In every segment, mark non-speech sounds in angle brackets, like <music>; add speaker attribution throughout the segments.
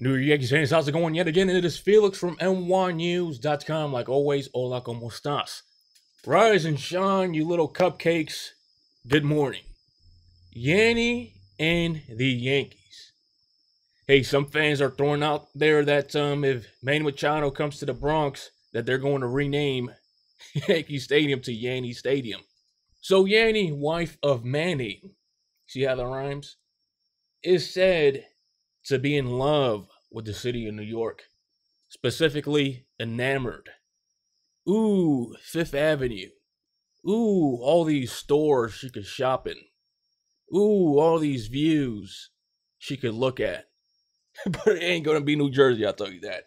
Speaker 1: New York Yankees fans, how's it going yet again? It is Felix from NYNews.com. Like always, hola, como estás? Rise and shine, you little cupcakes, good morning. Yanny and the Yankees. Hey, some fans are throwing out there that um, if Manny Machado comes to the Bronx, that they're going to rename <laughs> Yankee Stadium to Yanny Stadium. So Yanny, wife of Manny, see how that rhymes, is said to be in love with the city of New York, specifically enamored. Ooh, Fifth Avenue. Ooh, all these stores she could shop in. Ooh, all these views she could look at. <laughs> but it ain't gonna be New Jersey, I'll tell you that.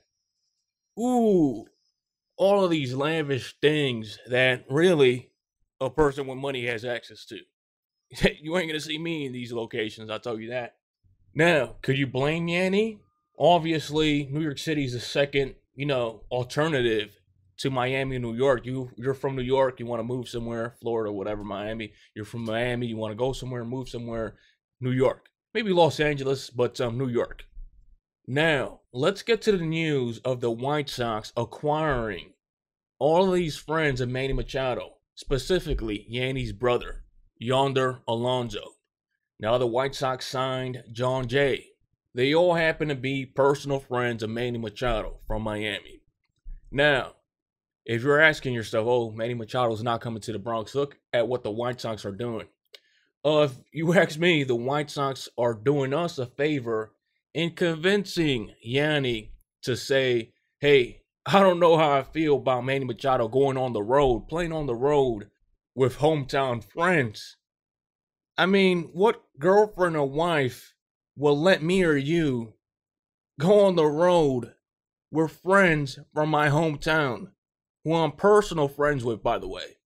Speaker 1: Ooh, all of these lavish things that really a person with money has access to. <laughs> you ain't gonna see me in these locations, I'll tell you that. Now, could you blame Yanni? Obviously, New York City is the second, you know, alternative to Miami, New York. You you're from New York, you want to move somewhere, Florida, whatever, Miami. You're from Miami, you want to go somewhere, move somewhere, New York. Maybe Los Angeles, but um, New York. Now, let's get to the news of the White Sox acquiring all of these friends of Manny Machado, specifically Yanni's brother, Yonder Alonso. Now the White Sox signed John Jay. They all happen to be personal friends of Manny Machado from Miami. Now, if you're asking yourself, oh, Manny Machado's not coming to the Bronx, look at what the White Sox are doing. Uh, if you <laughs> ask me, the White Sox are doing us a favor in convincing Yanni to say, hey, I don't know how I feel about Manny Machado going on the road, playing on the road with hometown friends. I mean, what girlfriend or wife will let me or you go on the road with friends from my hometown, who I'm personal friends with, by the way?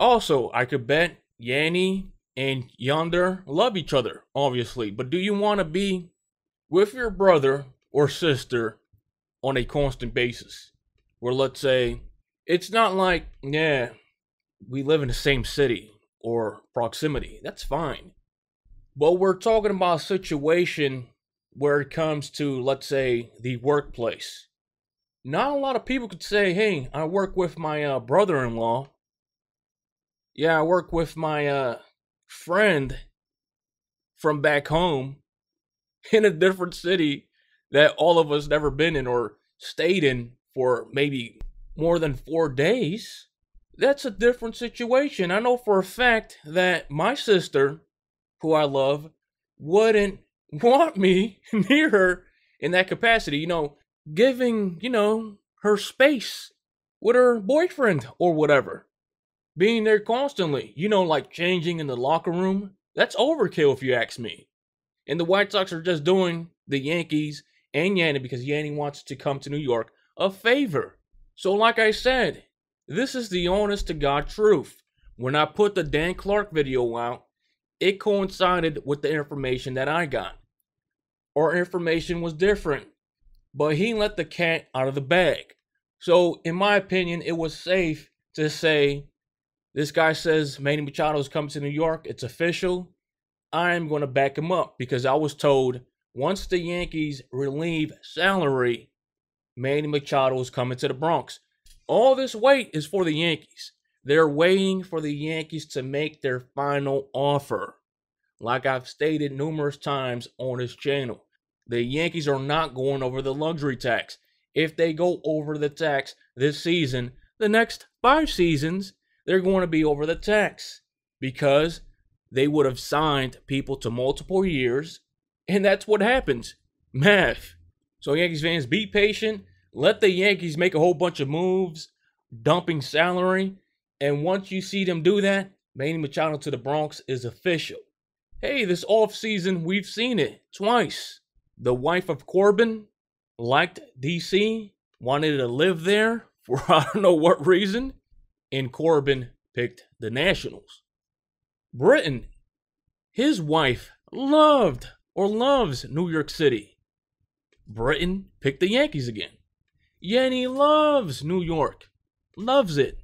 Speaker 1: Also, I could bet Yanni and Yonder love each other, obviously, but do you want to be with your brother or sister on a constant basis? Where let's say it's not like, yeah, we live in the same city or proximity. That's fine. But we're talking about a situation where it comes to, let's say, the workplace. Not a lot of people could say, hey, I work with my uh, brother in law. Yeah, I work with my uh, friend from back home <laughs> in a different city that all of us never been in or stayed in for maybe more than four days that's a different situation. I know for a fact that my sister, who I love, wouldn't <laughs> want me <laughs> near her in that capacity, you know, giving, you know, her space with her boyfriend or whatever. Being there constantly, you know, like changing in the locker room. That's overkill if you ask me. And the White Sox are just doing the Yankees and Yanny because Yanny wants to come to New York a favor. So, like I said, this is the honest to God truth. When I put the Dan Clark video out, it coincided with the information that I got. Our information was different, but he let the cat out of the bag. So, in my opinion, it was safe to say this guy says Manny Machado is coming to New York. It's official. I am going to back him up because I was told once the Yankees relieve salary, Manny Machado is coming to the Bronx. All this wait is for the Yankees. They're waiting for the Yankees to make their final offer. Like I've stated numerous times on this channel, the Yankees are not going over the luxury tax. If they go over the tax this season, the next five seasons, they're going to be over the tax because they would have signed people to multiple years. And that's what happens. Math. So, Yankees fans, be patient. Let the Yankees make a whole bunch of moves, dumping salary. And once you see them do that, Manny Machado to the Bronx is official. Hey, this offseason, we've seen it twice. The wife of Corbin liked DC, wanted to live there for <laughs> I don't know what reason, and Corbin picked the Nationals. Britain, his wife loved or loves New York City. Britain picked the Yankees again. Yenny loves New York, loves it. <laughs>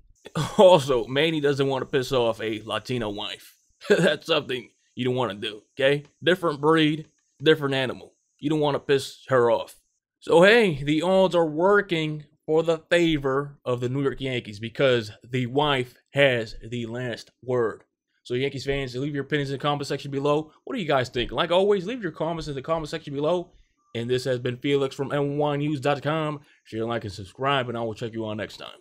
Speaker 1: Also, Manny doesn't want to piss off a Latino wife. <laughs> That's something you don't want to do, okay? Different breed, different animal. You don't want to piss her off. So, hey, the odds are working for the favor of the New York Yankees because the wife has the last word. So, Yankees fans, leave your opinions in the comment section below. What do you guys think? Like always, leave your comments in the comment section below. And this has been Felix from NYNews.com. Share, like, and subscribe, and I will check you all next time.